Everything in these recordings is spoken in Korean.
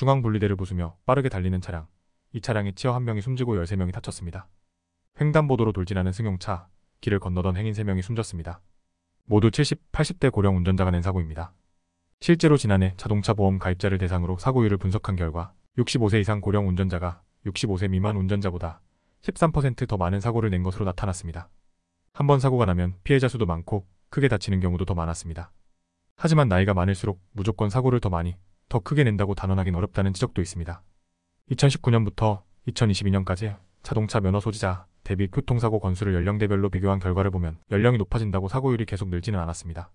중앙분리대를 부수며 빠르게 달리는 차량. 이차량에 치어 한 명이 숨지고 13명이 다쳤습니다. 횡단보도로 돌진하는 승용차, 길을 건너던 행인 3명이 숨졌습니다. 모두 70, 80대 고령 운전자가 낸 사고입니다. 실제로 지난해 자동차 보험 가입자를 대상으로 사고율을 분석한 결과 65세 이상 고령 운전자가 65세 미만 운전자보다 13%더 많은 사고를 낸 것으로 나타났습니다. 한 번 사고가 나면 피해자 수도 많고 크게 다치는 경우도 더 많았습니다. 하지만 나이가 많을수록 무조건 사고를 더 많이 더 크게 낸다고 단언하긴 어렵다는 지적도 있습니다. 2019년부터 2022년까지 자동차 면허 소지자 대비 교통사고 건수를 연령대별로 비교한 결과를 보면 연령이 높아진다고 사고율이 계속 늘지는 않았습니다.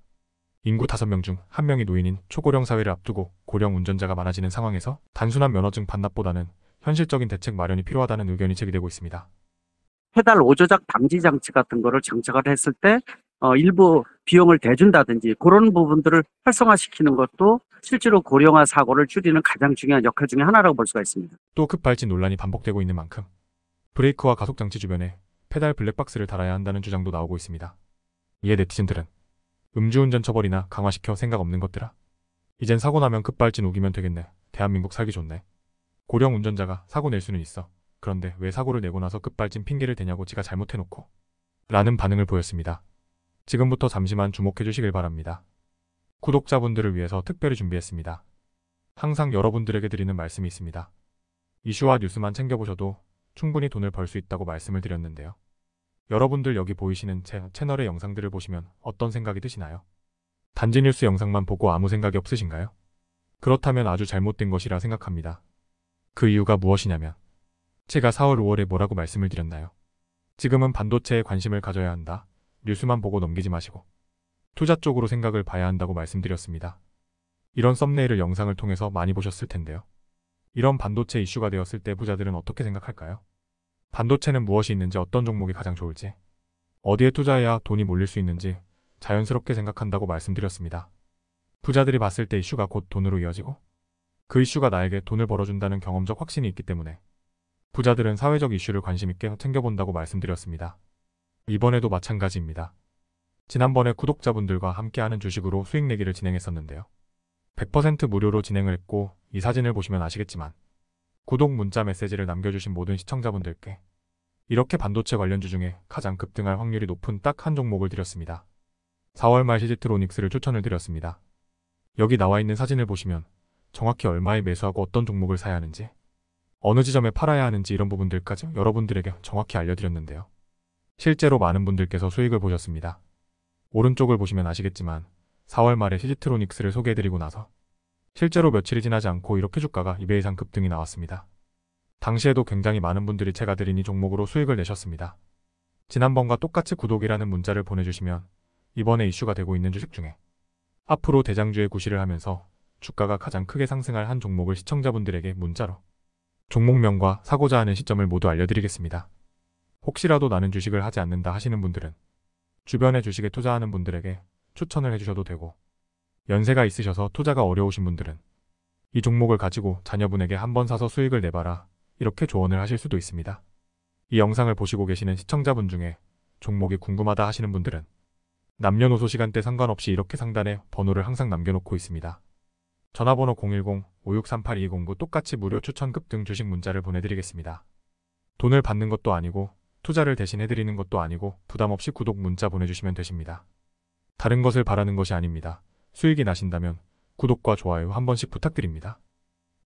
인구 5명 중 1명이 노인인 초고령 사회를 앞두고 고령 운전자가 많아지는 상황에서 단순한 면허증 반납보다는 현실적인 대책 마련이 필요하다는 의견이 제기되고 있습니다. 페달 오조작 방지 장치 같은 거를 장착을 했을 때 어, 일부 비용을 대준다든지 그런 부분들을 활성화시키는 것도 실제로 고령화 사고를 줄이는 가장 중요한 역할 중의 하나라고 볼 수가 있습니다. 또 급발진 논란이 반복되고 있는 만큼 브레이크와 가속장치 주변에 페달 블랙박스를 달아야 한다는 주장도 나오고 있습니다. 이에 네티즌들은 음주운전 처벌이나 강화시켜 생각 없는 것들아 이젠 사고 나면 급발진 우기면 되겠네 대한민국 살기 좋네 고령 운전자가 사고 낼 수는 있어 그런데 왜 사고를 내고 나서 급발진 핑계를 대냐고 지가 잘못해놓고 라는 반응을 보였습니다. 지금부터 잠시만 주목해 주시길 바랍니다. 구독자분들을 위해서 특별히 준비했습니다. 항상 여러분들에게 드리는 말씀이 있습니다. 이슈와 뉴스만 챙겨보셔도 충분히 돈을 벌 수 있다고 말씀을 드렸는데요. 여러분들 여기 보이시는 제 채널의 영상들을 보시면 어떤 생각이 드시나요? 단지 뉴스 영상만 보고 아무 생각이 없으신가요? 그렇다면 아주 잘못된 것이라 생각합니다. 그 이유가 무엇이냐면 제가 4월 5월에 뭐라고 말씀을 드렸나요? 지금은 반도체에 관심을 가져야 한다. 뉴스만 보고 넘기지 마시고 투자 쪽으로 생각을 봐야 한다고 말씀드렸습니다. 이런 썸네일을 영상을 통해서 많이 보셨을 텐데요. 이런 반도체 이슈가 되었을 때 부자들은 어떻게 생각할까요? 반도체는 무엇이 있는지 어떤 종목이 가장 좋을지 어디에 투자해야 돈이 몰릴 수 있는지 자연스럽게 생각한다고 말씀드렸습니다. 부자들이 봤을 때 이슈가 곧 돈으로 이어지고 그 이슈가 나에게 돈을 벌어준다는 경험적 확신이 있기 때문에 부자들은 사회적 이슈를 관심 있게 챙겨본다고 말씀드렸습니다. 이번에도 마찬가지입니다. 지난번에 구독자분들과 함께하는 주식으로 수익 내기를 진행했었는데요. 100% 무료로 진행을 했고 이 사진을 보시면 아시겠지만 구독 문자 메시지를 남겨주신 모든 시청자분들께 이렇게 반도체 관련주 중에 가장 급등할 확률이 높은 딱 한 종목을 드렸습니다. 4월 말 시지트로닉스를 추천을 드렸습니다. 여기 나와 있는 사진을 보시면 정확히 얼마에 매수하고 어떤 종목을 사야 하는지 어느 지점에 팔아야 하는지 이런 부분들까지 여러분들에게 정확히 알려드렸는데요. 실제로 많은 분들께서 수익을 보셨습니다. 오른쪽을 보시면 아시겠지만 4월 말에 시지트로닉스를 소개해드리고 나서 실제로 며칠이 지나지 않고 이렇게 주가가 2배 이상 급등이 나왔습니다. 당시에도 굉장히 많은 분들이 제가 드린 이 종목으로 수익을 내셨습니다. 지난번과 똑같이 구독이라는 문자를 보내주시면 이번에 이슈가 되고 있는 주식 중에 앞으로 대장주의 구실을 하면서 주가가 가장 크게 상승할 한 종목을 시청자분들에게 문자로 종목명과 사고자 하는 시점을 모두 알려드리겠습니다. 혹시라도 나는 주식을 하지 않는다 하시는 분들은 주변의 주식에 투자하는 분들에게 추천을 해주셔도 되고 연세가 있으셔서 투자가 어려우신 분들은 이 종목을 가지고 자녀분에게 한번 사서 수익을 내봐라 이렇게 조언을 하실 수도 있습니다. 이 영상을 보시고 계시는 시청자분 중에 종목이 궁금하다 하시는 분들은 남녀노소 시간대 상관없이 이렇게 상단에 번호를 항상 남겨놓고 있습니다. 전화번호 010-5638-209 똑같이 무료 추천급 등 주식 문자를 보내드리겠습니다. 돈을 받는 것도 아니고 투자를 대신해드리는 것도 아니고 부담없이 구독 문자 보내주시면 되십니다. 다른 것을 바라는 것이 아닙니다. 수익이 나신다면 구독과 좋아요 한 번씩 부탁드립니다.